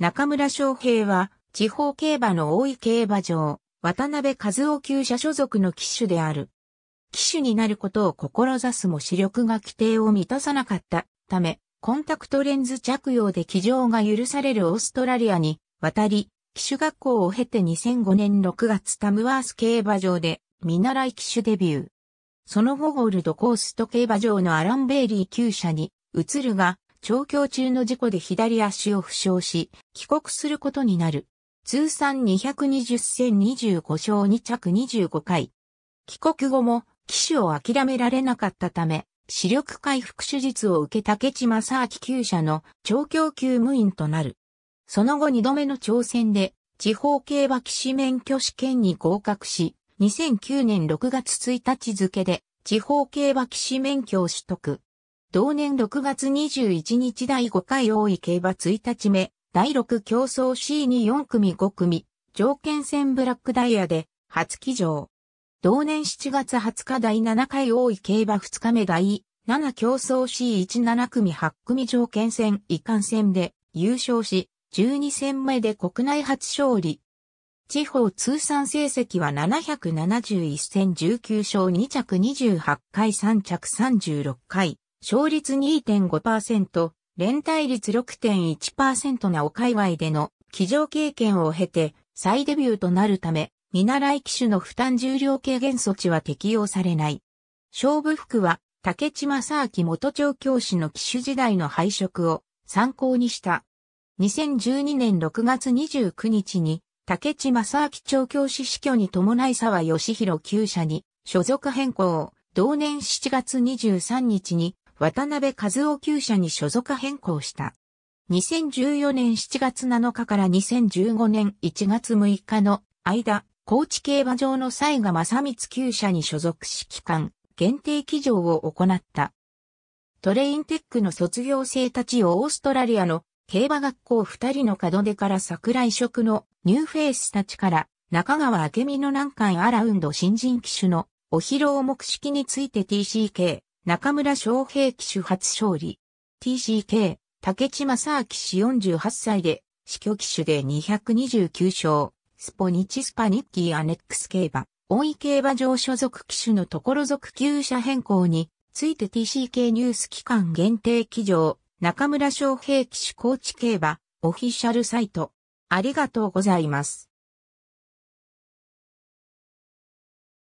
中村昌平は、地方競馬の大井競馬場、渡辺和夫級者所属の騎手である。騎手になることを志すも視力が規定を満たさなかったため、コンタクトレンズ着用で騎乗が許されるオーストラリアに渡り、騎手学校を経て2005年6月タムワース競馬場で見習い騎手デビュー。その後ゴールドコースト競馬場のアランベイリー級者に移るが、調教中の事故で左足を負傷し、帰国することになる。通算220戦25勝2着25回。帰国後も、騎手を諦められなかったため、視力回復手術を受け竹地正明厩舎の調教級務員となる。その後2度目の挑戦で、地方競馬騎士免許試験に合格し、2009年6月1日付で、地方競馬騎士免許を取得。同年6月21日第5回大井競馬1日目、第6競争 C に4組5組、条件戦ブラックダイヤで、初騎乗。同年7月20日第7回大井競馬2日目第7競争 C17 組8組条件戦移管戦で優勝し、12戦目で国内初勝利。地方通算成績は771戦19勝2着28回3着36回。勝率2.5%、連帯率6.1%なお界隈での騎乗経験を経て再デビューとなるため、見習い機種の負担重量軽減措置は適用されない。勝負服は竹地正明元調教師の機種時代の配色を参考にした。2012年6月29日に竹地正明調教師死去に伴い沢義弘旧社に所属変更。を、同年7月23日に渡辺和夫厩舎に所属変更した。2014年7月7日から2015年1月6日の間、高知競馬場の西賀正光厩舎に所属し期間、限定騎乗を行った。トレインテックの卒業生たちをオーストラリアの競馬学校二人の門出から桜井職のニューフェイスたちから中川明美の難関アラウンド新人機種のお披露目式について TCK 中村昌平騎手初勝利。TCK、竹地正明氏48歳で、死去騎手で229勝。スポニチスパニッキーアネックス競馬、大井競馬場所属騎手のところ属級者変更に、ついて TCK ニュース期間限定騎乗、中村昌平騎手高知競馬、オフィシャルサイト。ありがとうございます。